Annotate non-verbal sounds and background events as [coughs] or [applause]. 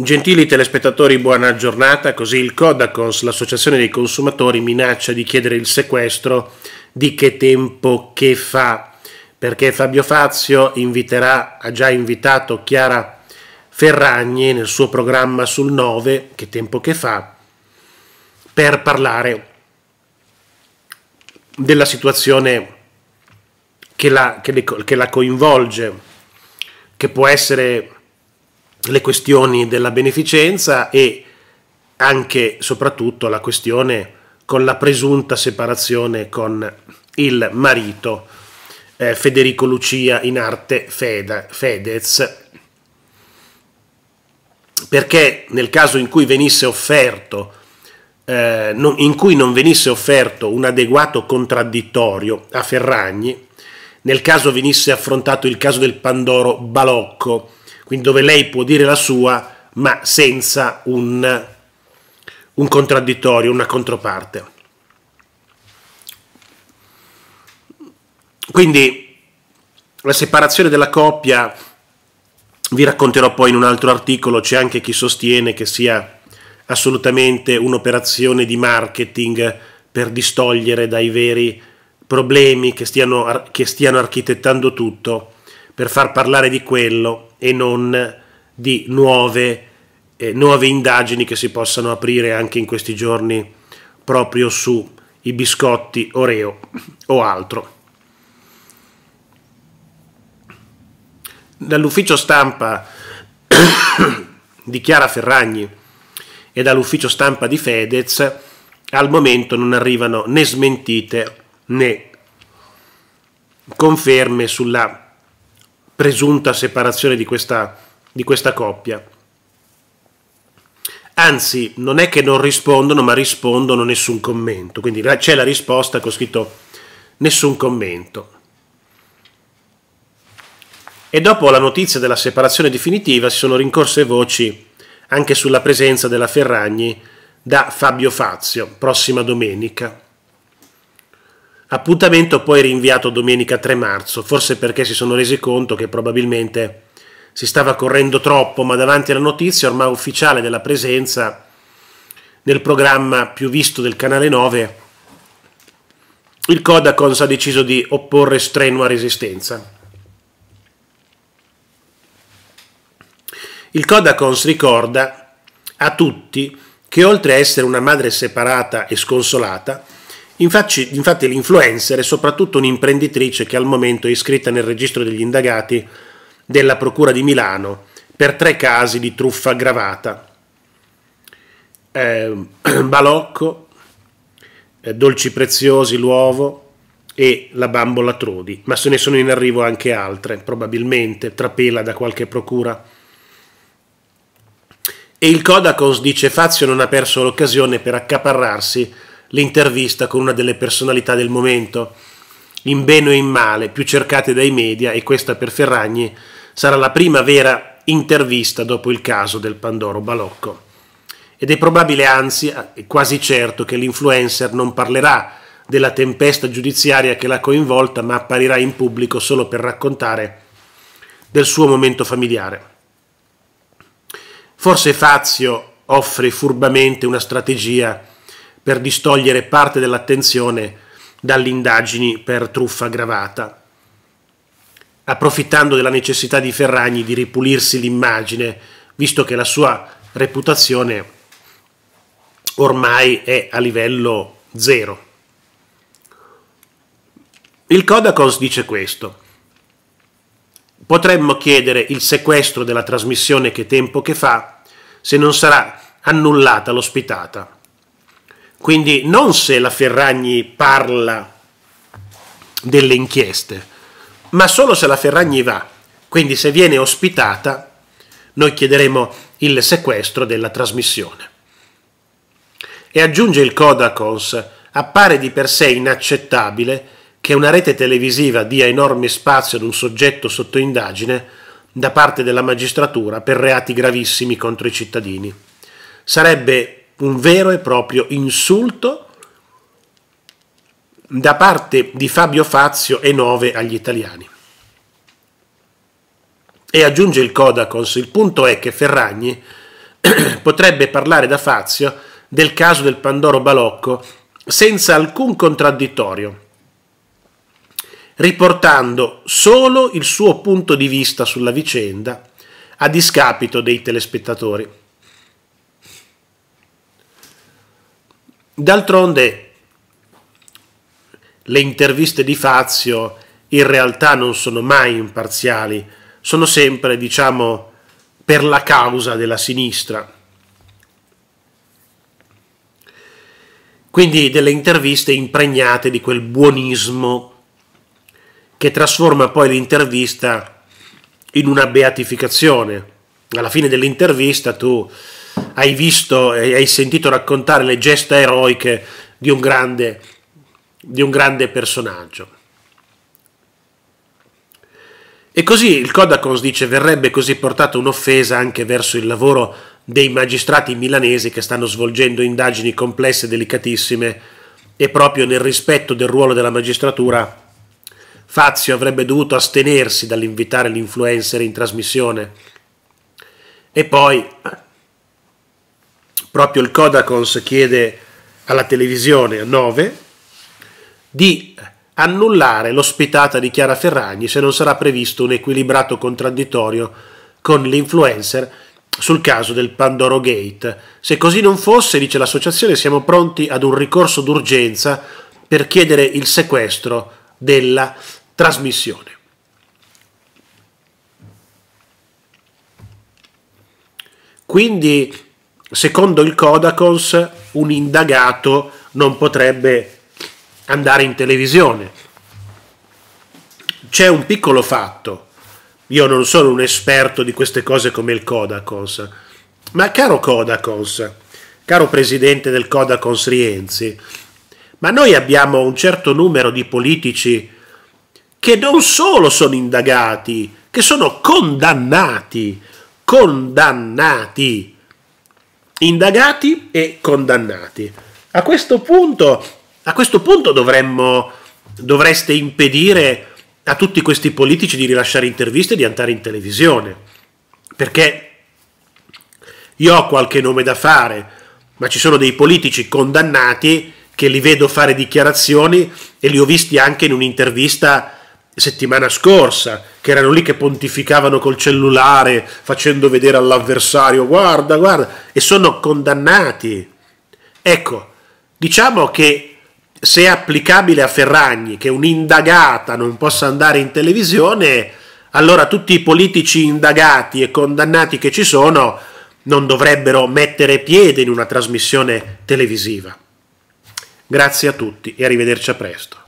Gentili telespettatori, buona giornata. Così il Codacons, l'associazione dei consumatori, minaccia di chiedere il sequestro di che tempo che fa, perché Fabio Fazio inviterà, ha già invitato Chiara Ferragni nel suo programma sul 9, che tempo che fa, per parlare della situazione che la, che le, che la coinvolge, che può essere le questioni della beneficenza e anche soprattutto la questione con la presunta separazione con il marito eh, Federico Lucia in arte Feda, Fedez perché nel caso in cui venisse offerto eh, non, in cui non venisse offerto un adeguato contraddittorio a Ferragni nel caso venisse affrontato il caso del Pandoro Balocco quindi dove lei può dire la sua ma senza un, un contraddittorio, una controparte. Quindi la separazione della coppia, vi racconterò poi in un altro articolo, c'è anche chi sostiene che sia assolutamente un'operazione di marketing per distogliere dai veri problemi che stiano, che stiano architettando tutto, per far parlare di quello e non di nuove, eh, nuove indagini che si possano aprire anche in questi giorni proprio sui biscotti Oreo o altro. Dall'ufficio stampa [coughs] di Chiara Ferragni e dall'ufficio stampa di Fedez al momento non arrivano né smentite né conferme sulla presunta separazione di questa, di questa coppia. Anzi, non è che non rispondono, ma rispondono nessun commento. Quindi c'è la risposta che ho scritto nessun commento. E dopo la notizia della separazione definitiva si sono rincorse voci anche sulla presenza della Ferragni da Fabio Fazio, prossima domenica. Appuntamento poi rinviato domenica 3 marzo, forse perché si sono resi conto che probabilmente si stava correndo troppo, ma davanti alla notizia ormai ufficiale della presenza nel programma più visto del canale 9, il Codacons ha deciso di opporre strenua resistenza. Il Codacons ricorda a tutti che oltre a essere una madre separata e sconsolata, Infatti, infatti l'influencer è soprattutto un'imprenditrice che al momento è iscritta nel registro degli indagati della Procura di Milano per tre casi di truffa aggravata. Eh, [clears throat] balocco, eh, dolci preziosi, l'uovo e la bambola Trodi, ma se ne sono in arrivo anche altre, probabilmente trapela da qualche procura. E il Codacons dice Fazio non ha perso l'occasione per accaparrarsi l'intervista con una delle personalità del momento, in bene o in male, più cercate dai media e questa per Ferragni sarà la prima vera intervista dopo il caso del Pandoro Balocco. Ed è probabile, anzi, ah, è quasi certo che l'influencer non parlerà della tempesta giudiziaria che l'ha coinvolta, ma apparirà in pubblico solo per raccontare del suo momento familiare. Forse Fazio offre furbamente una strategia per distogliere parte dell'attenzione dalle indagini per truffa aggravata, approfittando della necessità di Ferragni di ripulirsi l'immagine, visto che la sua reputazione ormai è a livello zero. Il Codacons dice questo. Potremmo chiedere il sequestro della trasmissione che tempo che fa se non sarà annullata l'ospitata. Quindi non se la Ferragni parla delle inchieste, ma solo se la Ferragni va. Quindi se viene ospitata, noi chiederemo il sequestro della trasmissione. E aggiunge il Codacons, appare di per sé inaccettabile che una rete televisiva dia enorme spazio ad un soggetto sotto indagine da parte della magistratura per reati gravissimi contro i cittadini. Sarebbe un vero e proprio insulto da parte di Fabio Fazio e Nove agli italiani. E aggiunge il Codacons, il punto è che Ferragni [clears throat] potrebbe parlare da Fazio del caso del Pandoro Balocco senza alcun contraddittorio, riportando solo il suo punto di vista sulla vicenda a discapito dei telespettatori. D'altronde le interviste di Fazio in realtà non sono mai imparziali, sono sempre, diciamo, per la causa della sinistra. Quindi delle interviste impregnate di quel buonismo che trasforma poi l'intervista in una beatificazione. Alla fine dell'intervista tu hai visto e hai sentito raccontare le gesta eroiche di un grande, di un grande personaggio. E così il Codacons dice verrebbe così portata un'offesa anche verso il lavoro dei magistrati milanesi che stanno svolgendo indagini complesse e delicatissime e proprio nel rispetto del ruolo della magistratura Fazio avrebbe dovuto astenersi dall'invitare l'influencer in trasmissione. E poi proprio il Codacons chiede alla televisione a 9 di annullare l'ospitata di Chiara Ferragni se non sarà previsto un equilibrato contraddittorio con l'influencer sul caso del Pandoro Gate. Se così non fosse, dice l'associazione, siamo pronti ad un ricorso d'urgenza per chiedere il sequestro della trasmissione. Quindi secondo il Codacons un indagato non potrebbe andare in televisione. C'è un piccolo fatto, io non sono un esperto di queste cose come il Codacons, ma caro Codacons, caro presidente del Codacons Rienzi, ma noi abbiamo un certo numero di politici che non solo sono indagati, che sono condannati, condannati indagati e condannati. A questo punto, a questo punto dovremmo, dovreste impedire a tutti questi politici di rilasciare interviste e di andare in televisione, perché io ho qualche nome da fare, ma ci sono dei politici condannati che li vedo fare dichiarazioni e li ho visti anche in un'intervista settimana scorsa, che erano lì che pontificavano col cellulare facendo vedere all'avversario guarda, guarda, e sono condannati. Ecco, diciamo che se è applicabile a Ferragni che un'indagata non possa andare in televisione, allora tutti i politici indagati e condannati che ci sono non dovrebbero mettere piede in una trasmissione televisiva. Grazie a tutti e arrivederci a presto.